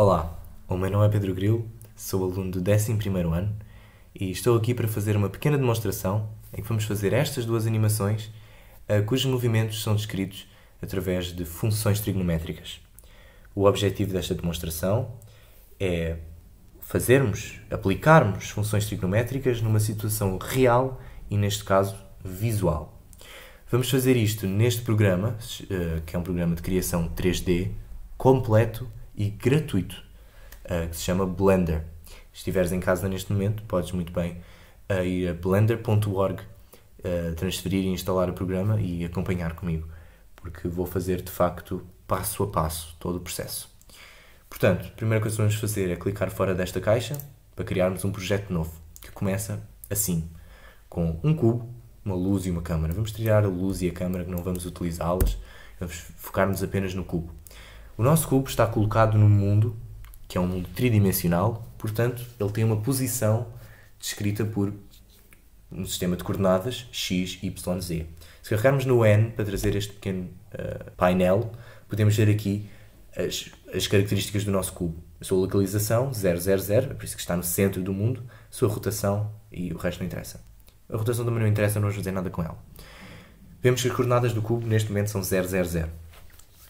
Olá, o meu nome é Pedro Grilo, sou aluno do 11 ano e estou aqui para fazer uma pequena demonstração em que vamos fazer estas duas animações eh, cujos movimentos são descritos através de funções trigonométricas. O objetivo desta demonstração é fazermos, aplicarmos funções trigonométricas numa situação real e, neste caso, visual. Vamos fazer isto neste programa, eh, que é um programa de criação 3D completo e gratuito uh, que se chama Blender. Se estiveres em casa neste momento, podes muito bem uh, ir a blender.org, uh, ah, transferir e instalar o programa e acompanhar comigo, porque vou fazer de facto passo a passo todo o processo. Portanto, a primeira coisa que vamos fazer é clicar fora desta caixa para criarmos um projeto novo, que começa assim, com um cubo, uma luz e uma câmara. Vamos tirar a luz e a câmara que não vamos utilizá-las, vamos focar-nos apenas no cubo. O nosso cubo está colocado num mundo que é um mundo tridimensional, portanto, ele tem uma posição descrita por um sistema de coordenadas x, y, z. Se carregarmos no n para trazer este pequeno uh, painel, podemos ver aqui as, as, características do nosso cubo. A sua localização, 0, 0, 0, é por isso que está no centro do mundo, a sua rotação e o resto não interessa. A rotação também não interessa, não vamos fazer nada com ela. Vemos que as coordenadas do cubo neste momento são 0, 0, 0.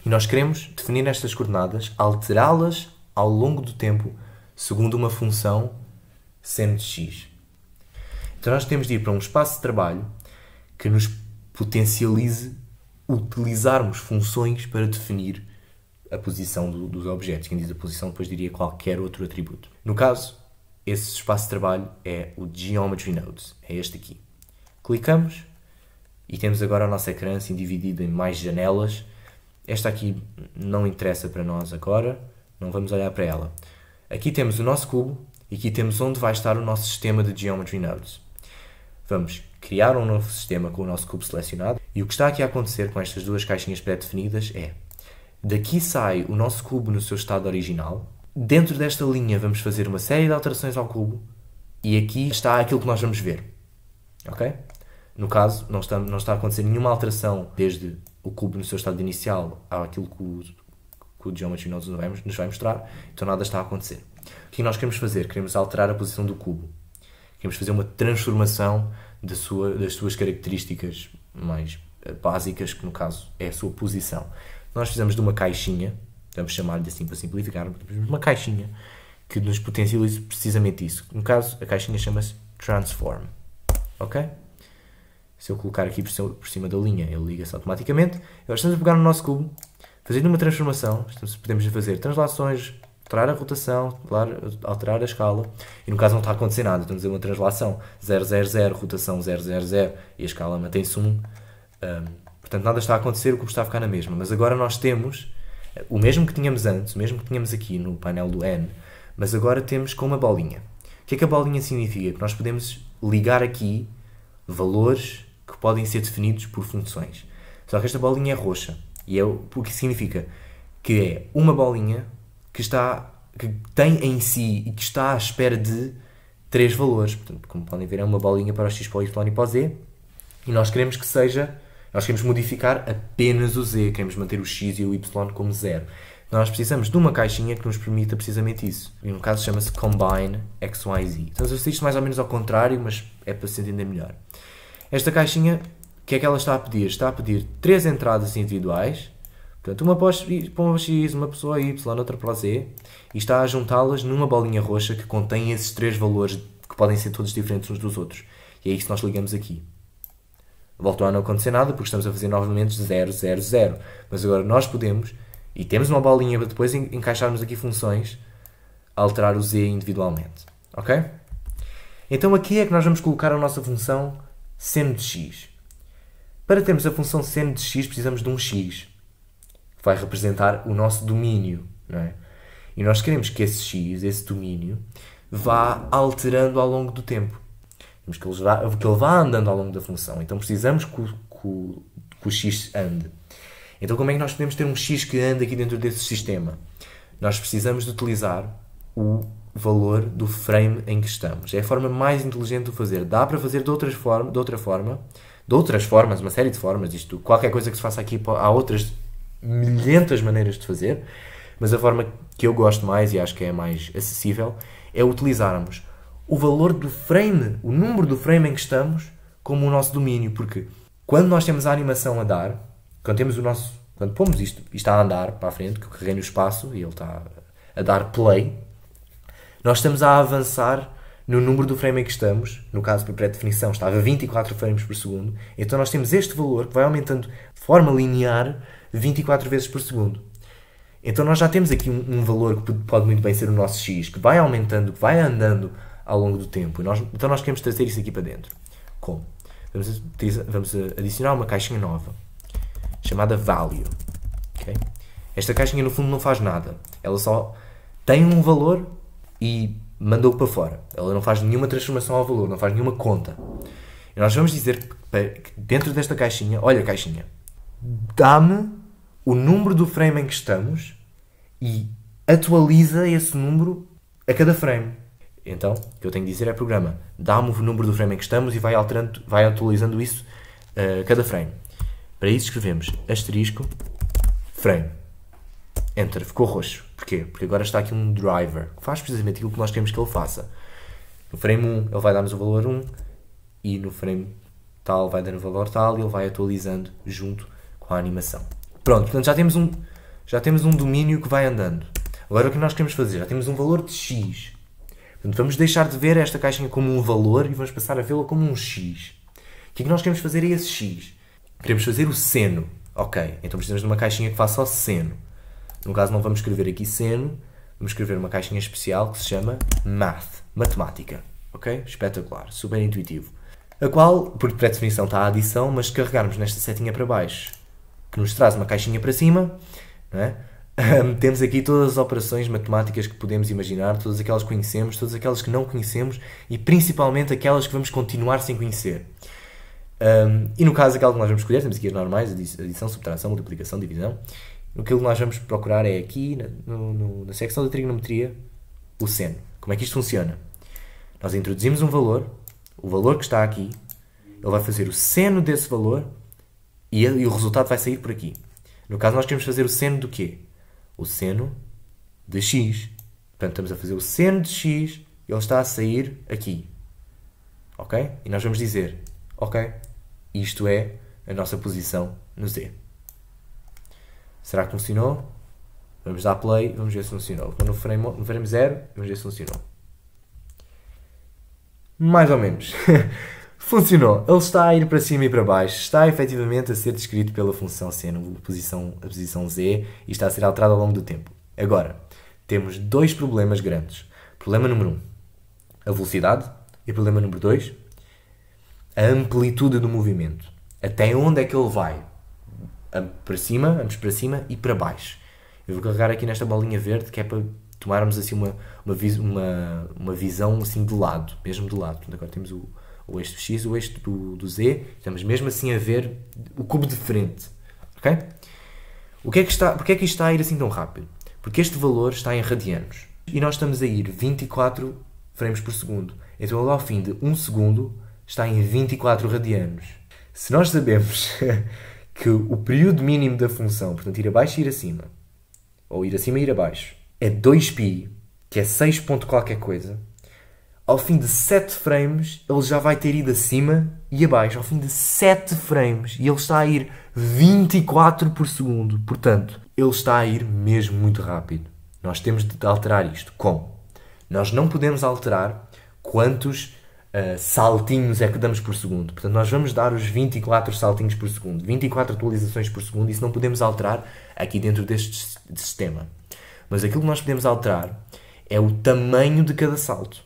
E nós queremos definir estas coordenadas, alterá-las ao longo do tempo, segundo uma função de x. Então nós temos de ir para um espaço de trabalho que nos potencialize utilizarmos funções para definir a posição do, dos objetos. Quem diz a posição depois diria qualquer outro atributo. No caso, esse espaço de trabalho é o Geometry Nodes, é este aqui. Clicamos e temos agora a nossa ecrã assim dividida em mais janelas esta aqui não interessa para nós agora, não vamos olhar para ela. Aqui temos o nosso cubo e aqui temos onde vai estar o nosso sistema de Geometry Nodes. Vamos criar um novo sistema com o nosso cubo selecionado e o que está aqui a acontecer com estas duas caixinhas pré-definidas é daqui sai o nosso cubo no seu estado original, dentro desta linha vamos fazer uma série de alterações ao cubo e aqui está aquilo que nós vamos ver. Ok? No caso, não está, não está a acontecer nenhuma alteração desde o cubo no seu estado inicial àquilo que o, que o Geometry Nodes vai, nos vai mostrar, então nada está a acontecer. O que nós queremos fazer? Queremos alterar a posição do cubo. Queremos fazer uma transformação da sua, das suas características mais eh, básicas, que no caso é a sua posição. Nós fizemos de uma caixinha, vamos chamar-lhe assim para simplificar, uma caixinha que nos potencializa precisamente isso. No caso, a caixinha chama-se Transform. Ok? se eu colocar aqui por cima da linha, ele liga-se automaticamente. Agora estamos a pegar no nosso cubo, fazer uma transformação, estamos, podemos fazer translações, alterar a rotação, alterar, a escala, e no caso não está a acontecer nada, estamos a fazer uma translação 000, rotação 000, e a escala mantém-se 1. Um. portanto, nada está a acontecer, o cubo está a ficar na mesma. Mas agora nós temos eh, o mesmo que tínhamos antes, o mesmo que tínhamos aqui no painel do N, mas agora temos com uma bolinha. O que é que a bolinha significa? Que nós podemos ligar aqui valores que podem ser definidos por funções. Só que esta bolinha é roxa. E é o que significa que é uma bolinha que está que tem em si e que está à espera de três valores. Portanto, como podem ver, é uma bolinha para o x, para o y e para o z. E nós queremos que seja, nós queremos modificar apenas o z, queremos manter o x e o y como zero. Nós precisamos de uma caixinha que nos permita precisamente isso. E no caso chama-se combine xyz. Então eu sei isto mais ou menos ao contrário, mas é para se entender melhor. Esta caixinha, o que é que ela está a pedir? Está a pedir três entradas individuais, portanto, uma para o X, uma pessoa Y, outra para o Z, e está a juntá-las numa bolinha roxa que contém esses três valores que podem ser todos diferentes uns dos outros. E é isso que nós ligamos aqui. Voltou a não acontecer nada porque estamos a fazer novamente 0, 0, 0. Mas agora nós podemos, e temos uma bolinha para depois encaixarmos aqui funções, alterar o z individualmente. Ok? Então aqui é que nós vamos colocar a nossa função seno de x. Para termos a função seno de x, precisamos de um x, que vai representar o nosso domínio. Não é? E nós queremos que esse x, esse domínio, vá alterando ao longo do tempo. Queremos que ele vá, que ele vá andando ao longo da função. Então precisamos que o, que, que o x ande. Então, como é que nós podemos ter um x que anda aqui dentro desse sistema? Nós precisamos de utilizar o valor do frame em que estamos. É a forma mais inteligente de fazer. Dá para fazer de, outras forma, de outra forma, de outras formas, uma série de formas. Isto, qualquer coisa que se faça aqui, há outras milhentas maneiras de fazer, mas a forma que eu gosto mais e acho que é mais acessível é utilizarmos o valor do frame, o número do frame em que estamos, como o nosso domínio, porque quando nós temos a animação a dar, quando temos o nosso, quando pomos isto, isto a andar para a frente, que eu carreguei no espaço e ele está a dar play, nós estamos a avançar no número do frame em que estamos, no caso por pré-definição estava 24 frames por segundo, então nós temos este valor que vai aumentando de forma linear 24 vezes por segundo. Então nós já temos aqui um, um valor que pode muito bem ser o nosso x, que vai aumentando, que vai andando ao longo do tempo. Nós, então nós queremos trazer isso aqui para dentro. Como? Vamos, vamos adicionar uma caixinha nova, chamada value. Okay? Esta caixinha no fundo não faz nada, ela só tem um valor e mandou para fora. Ela não faz nenhuma transformação ao valor, não faz nenhuma conta. E nós vamos dizer que dentro desta caixinha, olha a caixinha, dá-me o número do frame em que estamos e atualiza esse número a cada frame. Então, o que eu tenho que dizer é programa, dá-me o número do frame em que estamos e vai, alterando, vai atualizando isso eh, a cada frame. Para isso escrevemos asterisco frame. Enter, ficou roxo. Porquê? Porque agora está aqui um driver que faz precisamente aquilo que nós queremos que ele faça. No frame 1 ele vai dar-nos o valor 1 e no frame tal vai dar o valor tal e ele vai atualizando junto com a animação. Pronto, portanto já temos um, já temos um domínio que vai andando. Agora o que nós queremos fazer? Já temos um valor de x. Portanto, vamos deixar de ver esta caixinha como um valor e vamos passar a vê-la como um x. O que é que nós queremos fazer a esse x? Queremos fazer o seno. Ok, então precisamos de uma caixinha que faça o seno. No caso, não vamos escrever aqui seno, vamos escrever uma caixinha especial que se chama math, matemática. Ok? Espetacular, super intuitivo. A qual, por pré-definição, está a adição, mas se carregarmos nesta setinha para baixo, que nos traz uma caixinha para cima, não é? temos aqui todas as operações matemáticas que podemos imaginar, todas aquelas que conhecemos, todas aquelas que não conhecemos e principalmente aquelas que vamos continuar sem conhecer. Um, e no caso, aquela que nós vamos escolher, temos aqui as normais, adição, subtração, multiplicação, divisão no que nós vamos procurar é aqui, no, no, na secção da trigonometria, o seno. Como é que isto funciona? Nós introduzimos um valor, o valor que está aqui, ele vai fazer o seno desse valor e, e o resultado vai sair por aqui. No caso, nós queremos fazer o seno do quê? O seno de x. Portanto, estamos a fazer o seno de x, ele está a sair aqui. Ok? E nós vamos dizer, ok, isto é a nossa posição no Z. Será que funcionou? Vamos dar play, vamos ver se funcionou. Quando no frame, 0, vamos ver se funcionou. Mais ou menos. funcionou. Ele está a ir para cima e para baixo. Está efetivamente a ser descrito pela função seno, posição, a posição Z e está a ser alterado ao longo do tempo. Agora, temos dois problemas grandes. Problema número 1, um, a velocidade. E problema número 2, a amplitude do movimento. Até onde é que ele vai? para cima, vamos para cima e para baixo. Eu vou carregar aqui nesta bolinha verde que é para tomarmos assim uma, uma, uma, uma visão assim de lado, mesmo de lado. Portanto, agora temos o, o eixo do X, o eixo do, do Z, estamos mesmo assim a ver o cubo de frente. Ok? O que é que está, porque é que isto está a ir assim tão rápido? Porque este valor está em radianos e nós estamos a ir 24 frames por segundo. Então ao fim de 1 segundo está em 24 radianos. Se nós sabemos que o período mínimo da função, portanto ir abaixo e ir acima, ou ir acima e ir abaixo, é 2π, que é 6 ponto qualquer coisa, ao fim de 7 frames ele já vai ter ido acima e abaixo. Ao fim de 7 frames e ele está a ir 24 por segundo. Portanto, ele está a ir mesmo muito rápido. Nós temos de alterar isto. Como? Nós não podemos alterar quantos eh, saltinhos é que damos por segundo. Portanto, nós vamos dar os 24 saltinhos por segundo, 24 atualizações por segundo, isso não podemos alterar aqui dentro deste sistema. Mas aquilo que nós podemos alterar é o tamanho de cada salto.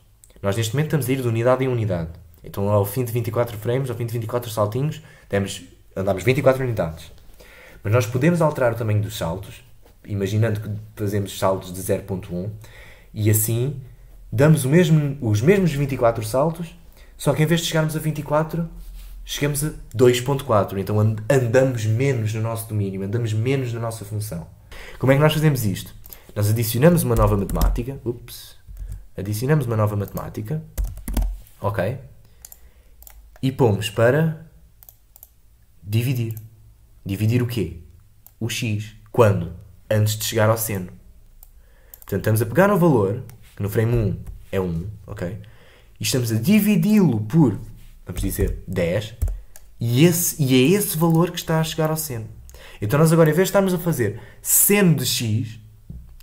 Nós neste momento estamos a ir de unidade em unidade. Então, ao fim de 24 frames, ao fim de 24 saltinhos, temos, andamos 24 unidades. Mas nós podemos alterar o tamanho dos saltos, imaginando que fazemos saltos de 0.1, e assim damos mesmo, os mesmos 24 saltos só que em vez de chegarmos a 24, chegamos a 2.4. Então andamos menos no nosso domínio, andamos menos na nossa função. Como é que nós fazemos isto? Nós adicionamos uma nova matemática. Ups. Adicionamos uma nova matemática. Ok. E pomos para dividir. Dividir o quê? O x. Quando? Antes de chegar ao seno. Portanto, estamos a pegar o valor, que no frame 1 é 1, ok? e estamos a dividi-lo por, vamos dizer, 10, e, esse, e é esse valor que está a chegar ao seno. Então nós agora, em vez de estarmos a fazer seno de x,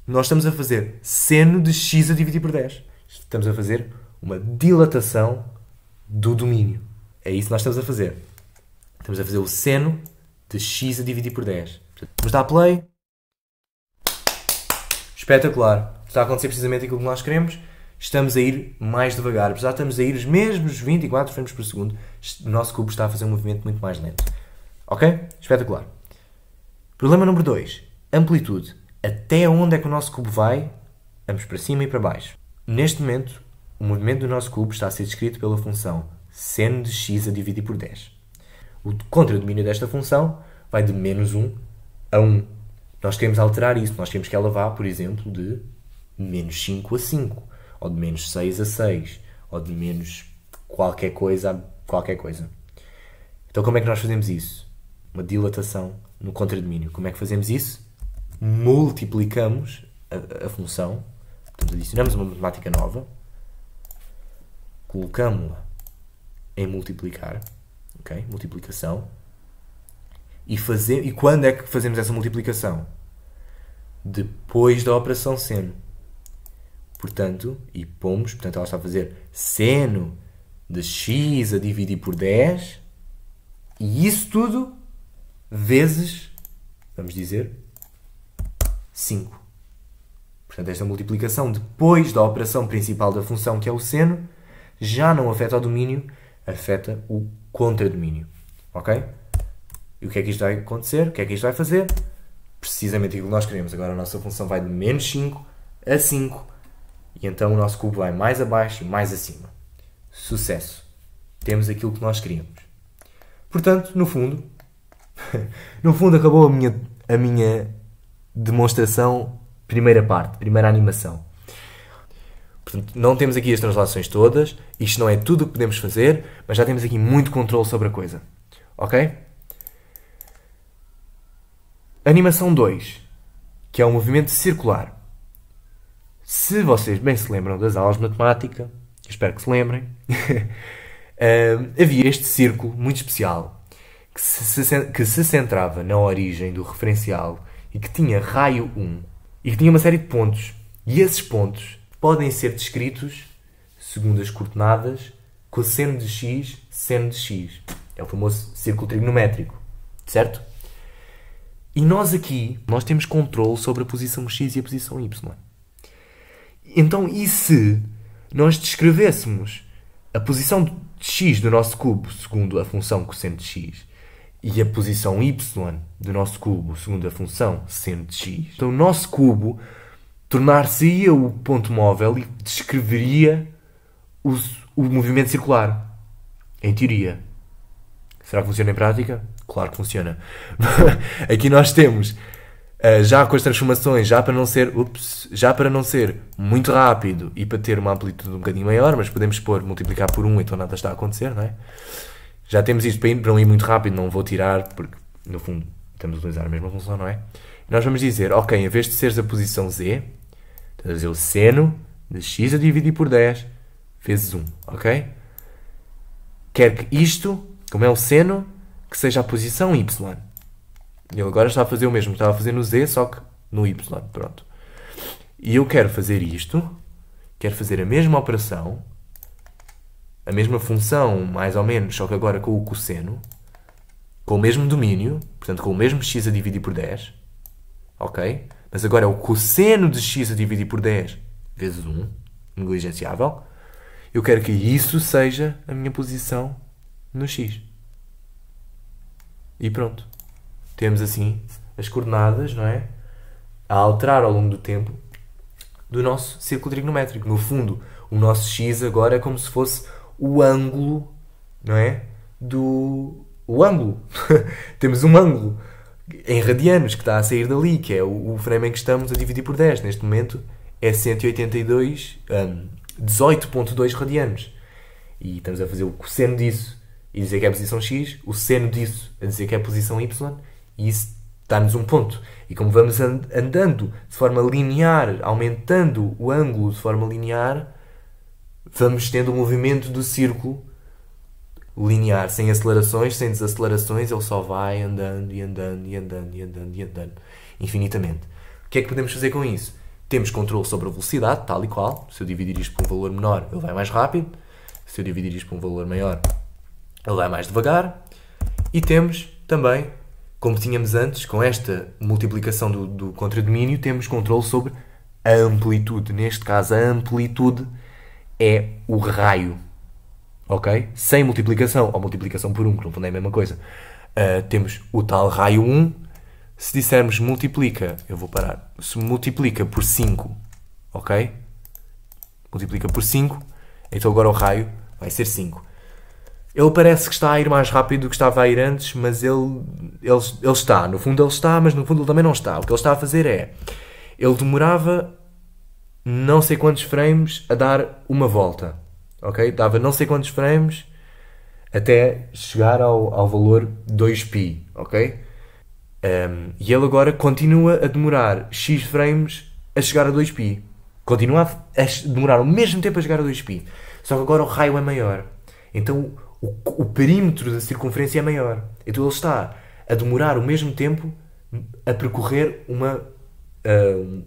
nós estamos a fazer seno de x a dividir por 10. Estamos a fazer uma dilatação do domínio. É isso que nós estamos a fazer. Estamos a fazer o seno de x a dividir por 10. Vamos dar play. Espetacular. Está a acontecer precisamente aquilo que nós queremos estamos a ir mais devagar. Apesar de estamos a ir os mesmos 24 frames por segundo, o nosso cubo está a fazer um movimento muito mais lento. Ok? Espetacular. Problema número 2. Amplitude. Até onde é que o nosso cubo vai? Vamos para cima e para baixo. Neste momento, o movimento do nosso cubo está a ser descrito pela função sen de x a dividir por 10. O contradomínio desta função vai de menos 1 a 1. Nós queremos alterar isso. Nós queremos que ela vá, por exemplo, de menos 5 a 5 ou de menos 6 a 6, ou de menos qualquer coisa a qualquer coisa. Então como é que nós fazemos isso? Uma dilatação no contradomínio. Como é que fazemos isso? Multiplicamos a, a função, portanto, adicionamos uma matemática nova, colocamos-la em multiplicar, ok? Multiplicação. E, fazer, e quando é que fazemos essa multiplicação? Depois da operação seno portanto, e pomos, portanto ela está a fazer seno de x a dividir por 10, e isso tudo vezes, vamos dizer, 5. Portanto, esta multiplicação, depois da operação principal da função, que é o seno, já não afeta o domínio, afeta o contradomínio. Ok? E o que é que isto vai acontecer? O que é que isto vai fazer? Precisamente aquilo que nós queremos. Agora a nossa função vai de menos 5 a 5 e então o nosso cubo vai mais abaixo e mais acima. Sucesso. Temos aquilo que nós queríamos. Portanto, no fundo, no fundo acabou a minha, a minha demonstração, primeira parte, primeira animação. Portanto, não temos aqui as translações todas, isto não é tudo o que podemos fazer, mas já temos aqui muito controle sobre a coisa. Ok? Animação 2, que é o um movimento circular. Se vocês bem se lembram das aulas de matemática, espero que se lembrem, havia este círculo muito especial que se, que se centrava na origem do referencial e que tinha raio 1 e que tinha uma série de pontos. E esses pontos podem ser descritos segundo as coordenadas cosseno de x, seno de x. É o famoso círculo trigonométrico, certo? E nós aqui, nós temos controle sobre a posição x e a posição y. Então, e se nós descrevêssemos a posição de x do nosso cubo segundo a função cosseno de x e a posição y do nosso cubo segundo a função seno de x, então o nosso cubo tornar-se-ia o ponto móvel e descreveria o, o movimento circular. Em teoria. Será que funciona em prática? Claro que funciona. Aqui nós temos eh, já com as transformações, já para não ser, ups, já para não ser muito rápido e para ter uma amplitude um bocadinho maior, mas podemos pôr multiplicar por 1, um, então nada está a acontecer, não é? Já temos isto para, ir, para não ir muito rápido, não vou tirar, porque no fundo estamos a utilizar a mesma função, não é? nós vamos dizer, ok, em vez de seres a posição z, estás a dizer o seno de x a dividir por 10 vezes 1, ok? Quer que isto, como é o seno, que seja a posição y. Ele agora está a fazer o mesmo que estava a fazer no Z, só que no Y. Pronto. E eu quero fazer isto, quero fazer a mesma operação, a mesma função, mais ou menos, só que agora com o cosseno, com o mesmo domínio, portanto com o mesmo x a dividir por 10, ok? Mas agora é o cosseno de x a dividir por 10 vezes 1, negligenciável. Eu quero que isso seja a minha posição no x. E pronto temos assim as coordenadas, não é? A alterar ao longo do tempo do nosso círculo trigonométrico. No fundo, o nosso x agora é como se fosse o ângulo, não é? Do. O ângulo. temos um ângulo em radianos que está a sair dali, que é o, frame em que estamos a dividir por 10. Neste momento é 182. Um, 18.2 radianos. E estamos a fazer o cosseno disso e dizer que é a posição x, o seno disso a dizer que é a posição y e isso dá-nos um ponto. E como vamos andando de forma linear, aumentando o ângulo de forma linear, vamos tendo o um movimento do círculo linear, sem acelerações, sem desacelerações, ele só vai andando e andando e andando e andando e andando infinitamente. O que é que podemos fazer com isso? Temos controle sobre a velocidade, tal e qual. Se eu dividir isto por um valor menor, ele vai mais rápido. Se eu dividir isto por um valor maior, ele vai mais devagar. E temos também como tínhamos antes, com esta multiplicação do, do contradomínio, temos controle sobre a amplitude. Neste caso, a amplitude é o raio. Ok? Sem multiplicação, ou multiplicação por 1, um, que não é a mesma coisa. Uh, temos o tal raio 1. Se dissermos multiplica, eu vou parar. Se multiplica por 5, ok? Multiplica por 5, então agora o raio vai ser 5. Ele parece que está a ir mais rápido do que estava a ir antes, mas ele, ele, ele está. No fundo, ele está, mas no fundo, ele também não está. O que ele está a fazer é. Ele demorava não sei quantos frames a dar uma volta. Ok? Dava não sei quantos frames até chegar ao, ao valor 2π. Ok? Um, e ele agora continua a demorar X frames a chegar a 2π. Continua a, a demorar o mesmo tempo a chegar a 2π. Só que agora o raio é maior. Então o, o perímetro da circunferência é maior. Então ele está a demorar o mesmo tempo a percorrer uma, uh,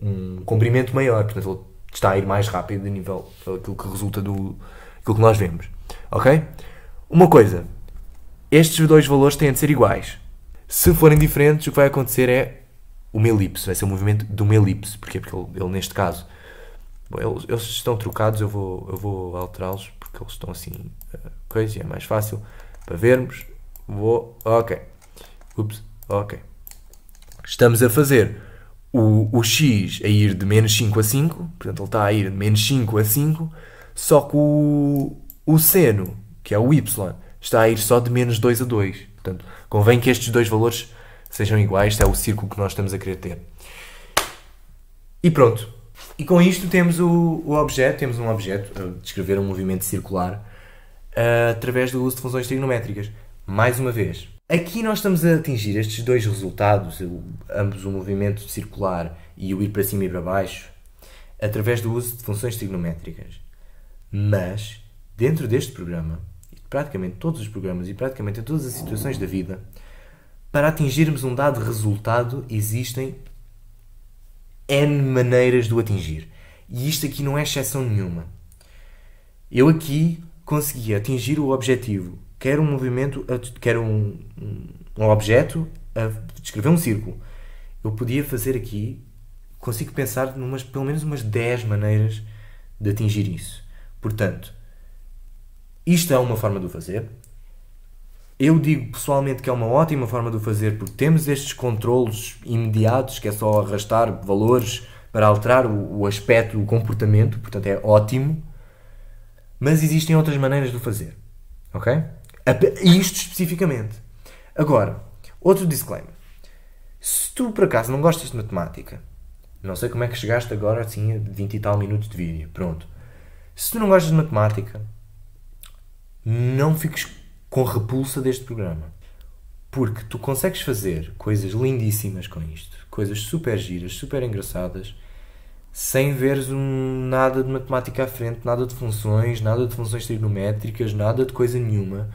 um comprimento maior. Portanto, ele está a ir mais rápido a nível aquilo que resulta do aquilo que nós vemos. Ok? Uma coisa, estes dois valores têm de ser iguais. Se forem diferentes, o que vai acontecer é uma elipse, vai ser o um movimento de uma elipse. Porquê? Porque ele, ele neste caso, bom, eles, eles, estão trocados, eu vou, eu vou alterá-los porque eles estão assim. Uh, Ok, é mais fácil para vermos. Vou, ok. Ups, ok. Estamos a fazer o, o x a ir de menos 5 a 5, portanto ele está a ir de menos 5 a 5, só que o, o seno, que é o y, está a ir só de menos 2 a 2. Portanto, convém que estes dois valores sejam iguais, este é o círculo que nós estamos a querer ter. E pronto. E com isto temos o, o objeto, temos um objeto, eh, descrever um movimento circular, eh, através do uso de funções trigonométricas. Mais uma vez. Aqui nós estamos a atingir estes dois resultados, ambos o movimento circular e o ir para cima e para baixo, através do uso de funções trigonométricas. Mas, dentro deste programa, e praticamente todos os programas e praticamente em todas as situações da vida, para atingirmos um dado resultado existem N maneiras de o atingir. E isto aqui não é exceção nenhuma. Eu aqui conseguia atingir o objetivo, quer um movimento, quer um, um objeto, a descrever um círculo. Eu podia fazer aqui, consigo pensar numas, pelo menos umas 10 maneiras de atingir isso. Portanto, isto é uma forma de o fazer. Eu digo pessoalmente que é uma ótima forma de o fazer porque temos estes controlos imediatos que é só arrastar valores para alterar o, o aspecto, o comportamento, portanto é ótimo. Mas existem outras maneiras de o fazer. Ok? Isto especificamente. Agora, outro disclaimer. Se tu por acaso não gostas de matemática, não sei como é que chegaste agora assim a 20 e tal minutos de vídeo, pronto. Se tu não gostas de matemática, não fiques com repulsa deste programa. Porque tu consegues fazer coisas lindíssimas com isto, coisas super giras, super engraçadas sem veres um, nada de matemática à frente, nada de funções, nada de funções trigonométricas, nada de coisa nenhuma.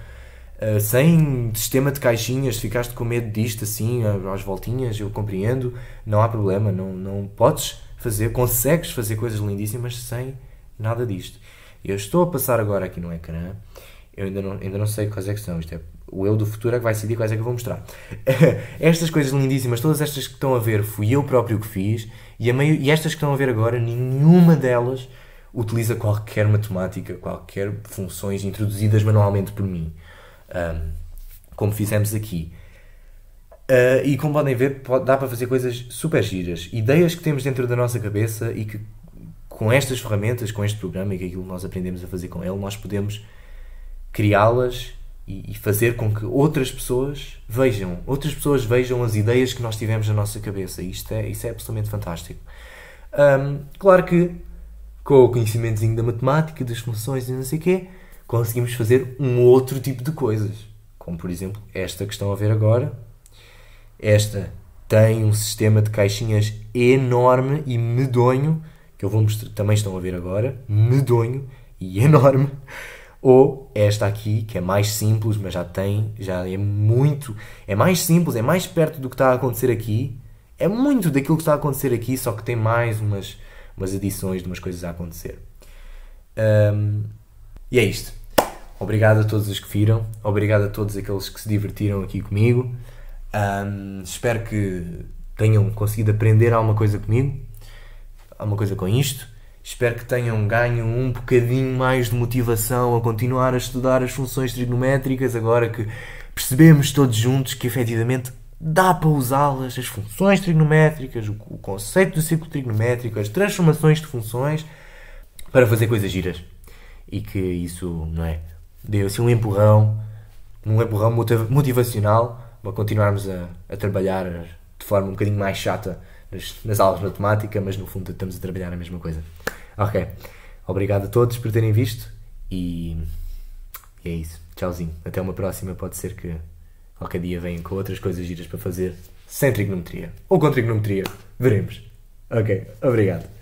Uh, sem sistema de caixinhas, ficaste com medo disto assim, às voltinhas, eu compreendo, não há problema, não, não podes fazer, consegues fazer coisas lindíssimas sem nada disto. Eu estou a passar agora aqui no ecrã, eu ainda não, ainda não sei quais é que são, isto é o eu do futuro é que vai decidir quais é que eu vou mostrar. Estas coisas lindíssimas, todas estas que estão a ver, fui eu próprio que fiz. E, meio, e estas que estão a ver agora, nenhuma delas utiliza qualquer matemática, qualquer funções introduzidas manualmente por mim, um, como fizemos aqui. Uh, e como podem ver, pode, dá para fazer coisas super giras, ideias que temos dentro da nossa cabeça e que com estas ferramentas, com este programa e com aquilo que nós aprendemos a fazer com ele, nós podemos criá-las e, e fazer com que outras pessoas vejam, outras pessoas vejam as ideias que nós tivemos na nossa cabeça. Isto é, isto é absolutamente fantástico. Um, claro que com o conhecimento da matemática, das funções e não sei o quê, conseguimos fazer um outro tipo de coisas. Como, por exemplo, esta que estão a ver agora. Esta tem um sistema de caixinhas enorme e medonho, que eu vou mostrar, também estão a ver agora, medonho e enorme ou esta aqui, que é mais simples, mas já tem, já é muito, é mais simples, é mais perto do que está a acontecer aqui, é muito daquilo que está a acontecer aqui, só que tem mais umas, umas adições de umas coisas a acontecer. Um, e é isto. Obrigado a todos os que viram, obrigado a todos aqueles que se divertiram aqui comigo. Um, espero que tenham conseguido aprender alguma coisa comigo, alguma coisa com isto. Espero que tenham ganho um bocadinho mais de motivação a continuar a estudar as funções trigonométricas, agora que percebemos todos juntos que efetivamente dá para usá-las, as funções trigonométricas, o, conceito do círculo trigonométrico, as transformações de funções, para fazer coisas giras. E que isso, não é? Deu assim um empurrão, um empurrão motivacional para continuarmos a, a trabalhar de forma um bocadinho mais chata nas, nas aulas na temática, mas no fundo estamos a trabalhar a mesma coisa. Ok. Obrigado a todos por terem visto e, e é isso. Tchauzinho. Até uma próxima. Pode ser que qualquer dia venham com outras coisas giras para fazer sem trigonometria ou com trigonometria. Veremos. Ok. Obrigado.